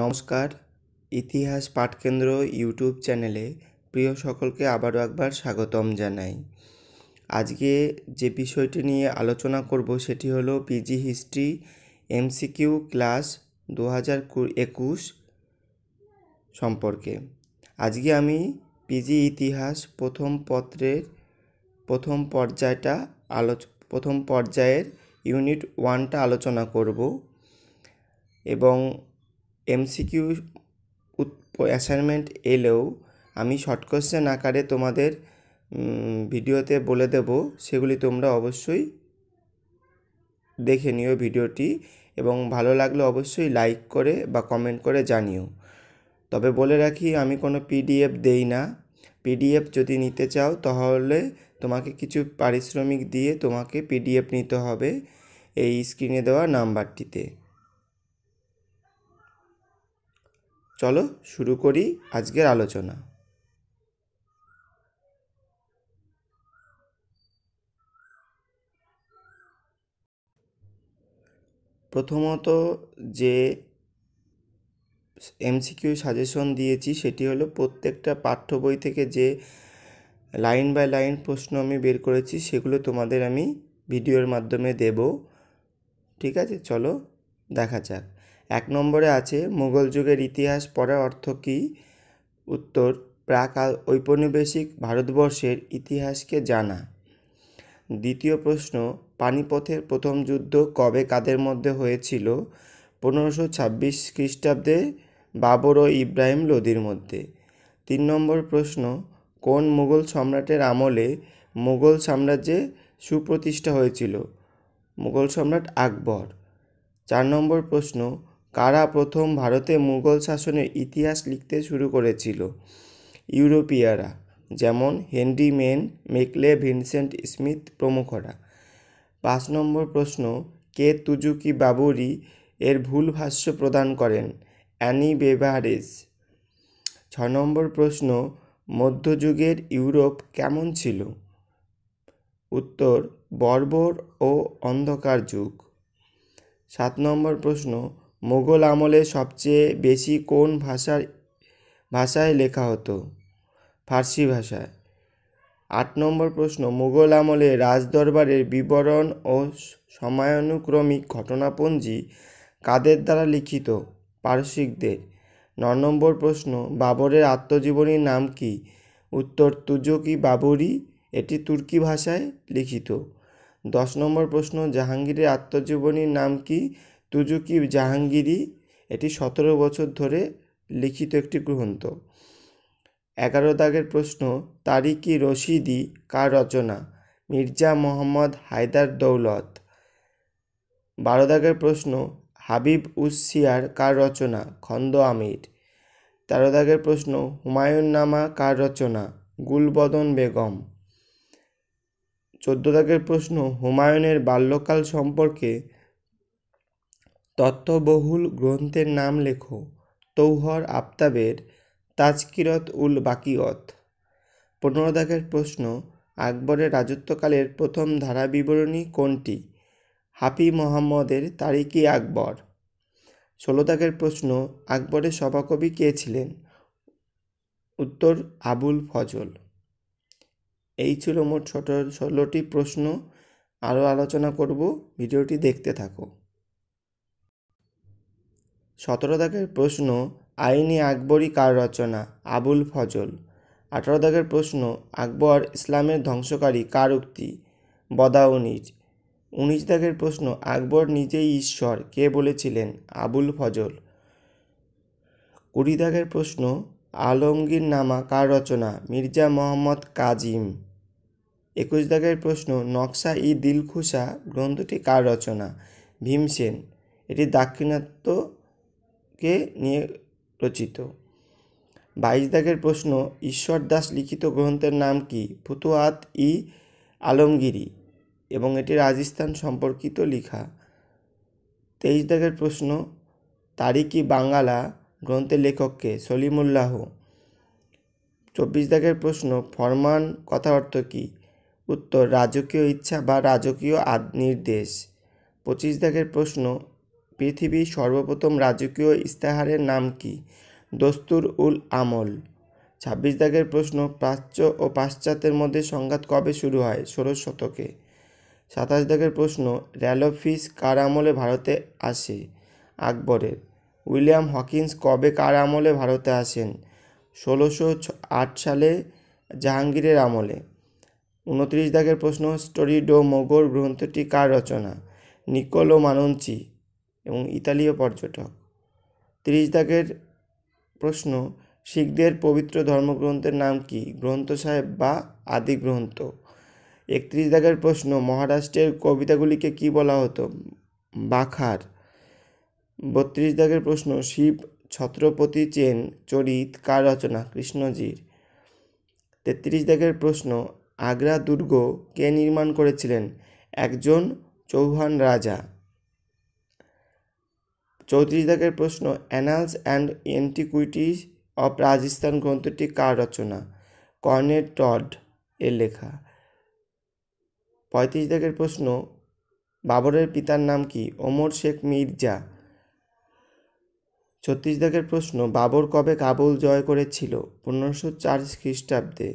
নমস্কার ইতিহাস পাঠকেন্দ্র ইউটিউব চ্যানেলে প্রিয় সকলকে আবারও একবার স্বাগতম জানাই আজকে যে বিষয়টি নিয়ে আলোচনা করব সেটি হলো পিজি হিস্ট্রি এমসিকিউ ক্লাস দু হাজার একুশ সম্পর্কে আজকে আমি পিজি ইতিহাস প্রথম পত্রের প্রথম পর্যায়টা আলোচ প্রথম পর্যায়ের ইউনিট ওয়ানটা আলোচনা করব এবং এমসিকিউ অ্যাসাইনমেন্ট এলেও আমি শর্ট কোশ্চেন আকারে তোমাদের ভিডিওতে বলে দেব সেগুলি তোমরা অবশ্যই দেখে নিও ভিডিওটি এবং ভালো লাগলে অবশ্যই লাইক করে বা কমেন্ট করে জানিও তবে বলে রাখি আমি কোনো পিডিএফ দেই না পিডিএফ যদি নিতে চাও তাহলে তোমাকে কিছু পারিশ্রমিক দিয়ে তোমাকে পিডিএফ নিতে হবে এই স্ক্রিনে দেওয়া নাম্বারটিতে চলো শুরু করি আজকের আলোচনা প্রথমত যে এমসিকিউ সাজেশন দিয়েছি সেটি হলো প্রত্যেকটা পাঠ্য বই থেকে যে লাইন বাই লাইন প্রশ্ন আমি বের করেছি সেগুলো তোমাদের আমি ভিডিওর মাধ্যমে দেব ঠিক আছে চলো দেখা যাক এক নম্বরে আছে মুঘল যুগের ইতিহাস পড়ার অর্থ কী উত্তর প্রাক ঔপনিবেশিক ভারতবর্ষের ইতিহাসকে জানা দ্বিতীয় প্রশ্ন পানিপথের প্রথম যুদ্ধ কবে কাদের মধ্যে হয়েছিল পনেরোশো ছাব্বিশ খ্রিস্টাব্দে বাবর ও ইব্রাহিম লোদির মধ্যে তিন নম্বর প্রশ্ন কোন মুঘল সম্রাটের আমলে মুঘল সাম্রাজ্যে সুপ্রতিষ্ঠা হয়েছিল মুঘল সম্রাট আকবর চার নম্বর প্রশ্ন কারা প্রথম ভারতে মুঘল শাসনের ইতিহাস লিখতে শুরু করেছিল ইউরোপিয়ারা যেমন Henry Maine Macaulay Vincent Smith প্রমুখরা পাঁচ নম্বর প্রশ্ন কে তুজুকি বাবুরি এর ভুল ভাষ্য প্রদান করেন অ্যানি বেভারেজ ছ নম্বর প্রশ্ন মধ্যযুগের ইউরোপ কেমন ছিল উত্তর বর্বর ও অন্ধকার যুগ সাত নম্বর প্রশ্ন মোগল আমলে সবচেয়ে বেশি কোন ভাষার ভাষায় লেখা হতো ফার্সি ভাষায় আট নম্বর প্রশ্ন মোগল আমলে রাজদরবারের বিবরণ ও সময়ানুক্রমিক ঘটনাপঞ্জি কাদের দ্বারা লিখিত পারসিকদের ন নম্বর প্রশ্ন বাবরের আত্মজীবনীর নাম কি উত্তর তুজকি বাবরি এটি তুর্কি ভাষায় লিখিত দশ নম্বর প্রশ্ন জাহাঙ্গীরের আত্মজীবনীর নাম কি তুজুকি জাহাঙ্গীরি এটি সতেরো বছর ধরে লিখিত একটি গ্রন্থ এগারো দাগের প্রশ্ন তারিকি রশিদি কার রচনা মির্জা মোহাম্মদ হায়দার দৌলত বারো দাগের প্রশ্ন হাবিব উসিয়ার কার রচনা খন্দ আমির তেরো দাগের প্রশ্ন হুমায়ুন নামা কার রচনা গুলবদন বেগম চোদ্দ দাগের প্রশ্ন হুমায়ুনের বাল্যকাল সম্পর্কে তত্ত্ববহুল গ্রন্থের নাম লেখো তৌহর আফতাবের তাজকিরত উল বাকিয়ত পনেরো দাগের প্রশ্ন আকবরের রাজত্বকালের প্রথম ধারা বিবরণী কোনটি হাফি মোহাম্মদের তারিকি আকবর ষোলো দাগের প্রশ্ন আকবরের সভাকবি কে ছিলেন উত্তর আবুল ফজল এই ছিল মোট ছোটো ষোলোটি প্রশ্ন আরও আলোচনা করব ভিডিওটি দেখতে থাকো সতেরো দাগের প্রশ্ন আইনি আকবরী কার রচনা আবুল ফজল আঠারো দাগের প্রশ্ন আকবর ইসলামের ধ্বংসকারী কার উক্তি উনিজ উনিশ দাগের প্রশ্ন আকবর নিজেই ঈশ্বর কে বলেছিলেন আবুল ফজল কুড়ি দাগের প্রশ্ন আলমগীর নামা কার রচনা মির্জা মোহাম্মদ কাজিম একুশ দাগের প্রশ্ন নকশা ই দিলখুসা গ্রন্থটি কার রচনা ভীমসেন এটি দাক্ষিণাত্য কে নিয়ে রচিত বাইশ দাগের প্রশ্ন ঈশ্বর দাস লিখিত গ্রন্থের নাম কি ফুতুয়াত ই আলমগিরি এবং এটি রাজস্থান সম্পর্কিত লেখা তেইশ দাগের প্রশ্ন তারিকি বাঙ্গালা গ্রন্থের লেখককে সলিমুল্লাহ চব্বিশ দাগের প্রশ্ন ফরমান কথা অর্থ কী উত্তর রাজকীয় ইচ্ছা বা রাজকীয় নির্দেশ পঁচিশ দাগের প্রশ্ন পৃথিবীর সর্বপ্রথম রাজকীয় ইস্তাহারের নাম কি দস্তুর উল আমল ছাব্বিশ দাগের প্রশ্ন প্রাচ্য ও পাশ্চাত্যের মধ্যে সংঘাত কবে শুরু হয় ষোলো শতকে সাতাশ দাগের প্রশ্ন র্যালোফিস কার আমলে ভারতে আসে আকবরের উইলিয়াম হকিন্স কবে কার আমলে ভারতে আসেন ষোলোশো আট সালে জাহাঙ্গীরের আমলে উনত্রিশ দাগের প্রশ্ন স্টোরি ডো মোগর গ্রন্থটি কার রচনা নিকোলো মানঞ্চি এবং ইতালীয় পর্যটক ত্রিশ দাগের প্রশ্ন শিখদের পবিত্র ধর্মগ্রন্থের নাম কি গ্রন্থ সাহেব বা আদি গ্রন্থ একত্রিশ দাগের প্রশ্ন মহারাষ্ট্রের কবিতাগুলিকে কি বলা হতো বাখার বত্রিশ দাগের প্রশ্ন শিব ছত্রপতি চেন চরিত কার রচনা কৃষ্ণজির তেত্রিশ দাগের প্রশ্ন আগ্রা দুর্গ কে নির্মাণ করেছিলেন একজন চৌহান রাজা চৌত্রিশ দাগের প্রশ্ন Annals and Antiquities of Rajasthan গ্রন্থটি কার রচনা কর্নেট টড এর লেখা পঁয়ত্রিশ দাগের প্রশ্ন বাবরের পিতার নাম কি ওমর শেখ মির্জা ছত্রিশ দাগের প্রশ্ন বাবর কবে কাবুল জয় করেছিল পনেরোশো চার খ্রিস্টাব্দে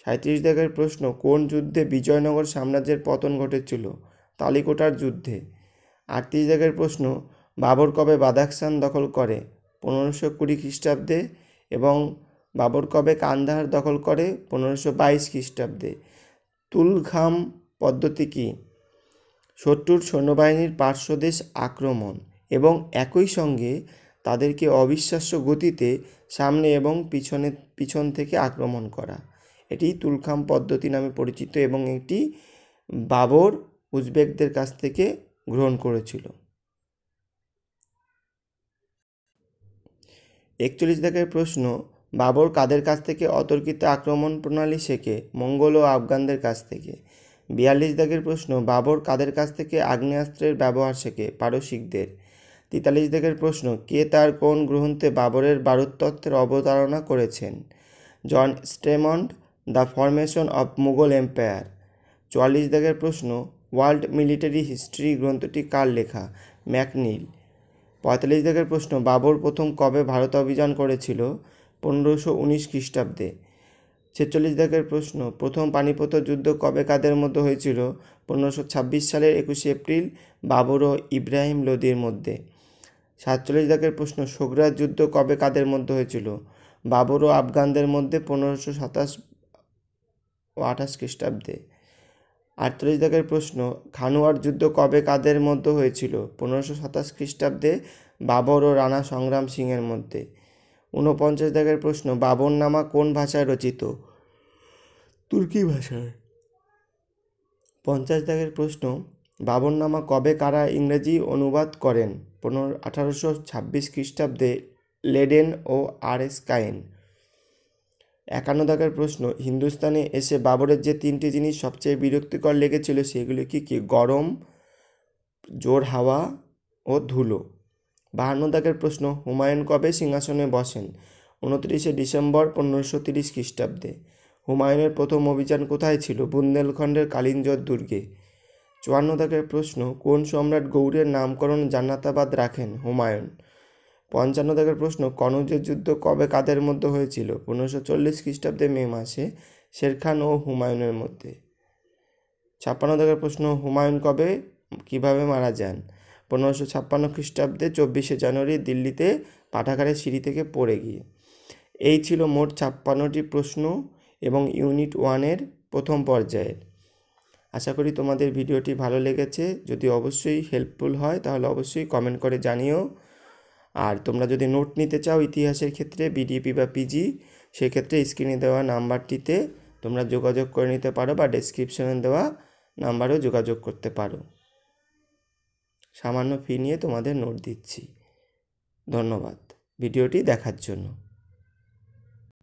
সাঁত্রিশ দাগের প্রশ্ন কোন যুদ্ধে বিজয়নগর সাম্রাজ্যের পতন ঘটেছিল তালিকোটার যুদ্ধে আটত্রিশ দাগের প্রশ্ন বাবর কবে বাদাকসান দখল করে পনেরোশো কুড়ি খ্রিস্টাব্দে এবং বাবর কবে কান্দাহার দখল করে পনেরোশো বাইশ খ্রিস্টাব্দে তুলঘাম পদ্ধতি কী শত্রুর সৈন্যবাহিনীর পার্শ্বদেশ আক্রমণ এবং একই সঙ্গে তাদেরকে অবিশ্বাস্য গতিতে সামনে এবং পিছনে পিছন থেকে আক্রমণ করা এটি তুলখাম পদ্ধতি নামে পরিচিত এবং একটি বাবর উজবেকদের কাছ থেকে গ্রহণ করেছিল একচল্লিশ দাগের প্রশ্ন বাবর কাদের কাছ থেকে অতর্কিত আক্রমণ প্রণালী শেখে মঙ্গল ও আফগানদের কাছ থেকে বিয়াল্লিশ দাগের প্রশ্ন বাবর কাদের কাছ থেকে আগ্নেয়াস্ত্রের ব্যবহার শেখে পারসিকদের তেতাল্লিশ দাগের প্রশ্ন কে তার কোন গ্রন্থে বাবরের বারুদতত্ত্বের অবতারণা করেছেন জন স্টেমন্ড the Formation of Mughal Empire চুয়াল্লিশ দাগের প্রশ্ন ওয়ার্ল্ড মিলিটারি হিস্ট্রি গ্রন্থটি কার লেখা ম্যাকনিল পঁয়তাল্লিশ দাগের প্রশ্ন বাবর প্রথম কবে ভারত অভিযান করেছিল পনেরোশো উনিশ খ্রিস্টাব্দে ছেচল্লিশ দাগের প্রশ্ন প্রথম পানিপথ যুদ্ধ কবে কাদের মধ্যে হয়েছিল পনেরোশো ছাব্বিশ সালের একুশে এপ্রিল বাবর ও ইব্রাহিম লোদির মধ্যে সাতচল্লিশ দাগের প্রশ্ন সোগরাজ যুদ্ধ কবে কাদের মধ্যে হয়েছিল বাবর ও আফগানদের মধ্যে পনেরোশো সাতাশ ও আঠাশ খ্রিস্টাব্দে আটচল্লিশ দাগের প্রশ্ন খানুয়ার যুদ্ধ কবে কাদের মধ্যে হয়েছিল পনেরোশো সাতাশ খ্রিস্টাব্দে বাবর ও রানা সংগ্রাম সিংয়ের মধ্যে ঊনপঞ্চাশ দাগের প্রশ্ন বাবরনামা কোন ভাষায় রচিত তুর্কি ভাষায় পঞ্চাশ দাগের প্রশ্ন বাবরনামা কবে কারা ইংরেজি অনুবাদ করেন পনেরো আঠারোশো ছাব্বিশ খ্রিস্টাব্দে লেডেন ও আর এস কাইন একান্ন দাগের প্রশ্ন হিন্দুস্তানে এসে বাবরের যে তিনটি জিনিস সবচেয়ে বিরক্তিকর লেগেছিল সেগুলো কি কি গরম জোর হাওয়া ও ধুলো বাহান্ন দাগের প্রশ্ন হুমায়ুন কবে সিংহাসনে বসেন উনত্রিশে ডিসেম্বর পনেরোশো তিরিশ খ্রিস্টাব্দে হুমায়ুনের প্রথম অভিযান কোথায় ছিল বুন্দেলখণ্ডের কালিঞ্জর দুর্গে চুয়ান্ন দাগের প্রশ্ন কোন সম্রাট গৌড়ের নামকরণ জান্নাতাবাদ রাখেন হুমায়ুন পঞ্চান্ন দাগের প্রশ্ন কনৌজের যুদ্ধ কবে কাদের মধ্যে হয়েছিল পনেরোশো চল্লিশ খ্রিস্টাব্দে মে মাসে শের খান ও হুমায়ুনের মধ্যে ছাপ্পান্ন দাগের প্রশ্ন হুমায়ুন কবে কিভাবে মারা যান পনেরোশো ছাপ্পান্ন খ্রিস্টাব্দে চব্বিশে জানুয়ারি দিল্লিতে পাঠাগারের সিঁড়ি থেকে পড়ে গিয়ে এই ছিল মোট ছাপ্পান্নটি প্রশ্ন এবং ইউনিট ওয়ানের প্রথম পর্যায়ের আশা করি তোমাদের ভিডিওটি ভালো লেগেছে যদি অবশ্যই হেল্পফুল হয় তাহলে অবশ্যই কমেন্ট করে জানিও আর তোমরা যদি নোট নিতে চাও ইতিহাসের ক্ষেত্রে বিডিপি বা পিজি সেক্ষেত্রে স্ক্রিনে দেওয়া নাম্বারটিতে তোমরা যোগাযোগ করে নিতে পারো বা ডেসক্রিপশনে দেওয়া নাম্বারেও যোগাযোগ করতে পারো সামান্য ফি নিয়ে তোমাদের নোট দিচ্ছি ধন্যবাদ ভিডিওটি দেখার জন্য